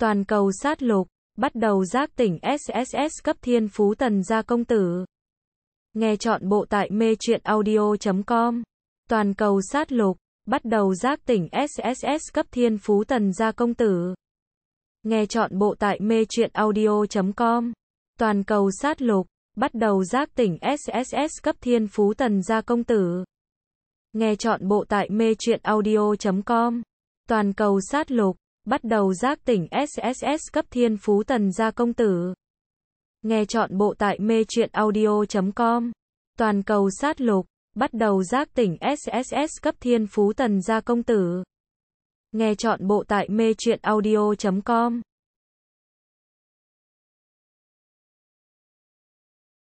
toàn cầu sát lục, bắt đầu giác tỉnh SSS cấp thiên phú tần gia công tử. Nghe chọn bộ tại mê truyện audio.com. Toàn cầu sát lục, bắt đầu giác tỉnh SSS cấp thiên phú tần gia công tử. Nghe chọn bộ tại mê truyện audio.com. Toàn cầu sát lục, bắt đầu giác tỉnh SSS cấp thiên phú tần gia công tử. Nghe chọn bộ tại mê truyện audio.com. Toàn cầu sát lục, bắt đầu giác tỉnh SSS cấp thiên phú tần gia công tử. Nghe chọn bộ tại mê truyện audio.com. Toàn cầu sát lục, bắt đầu giác tỉnh SSS cấp thiên phú tần gia công tử. Nghe chọn bộ tại mê truyện audio.com.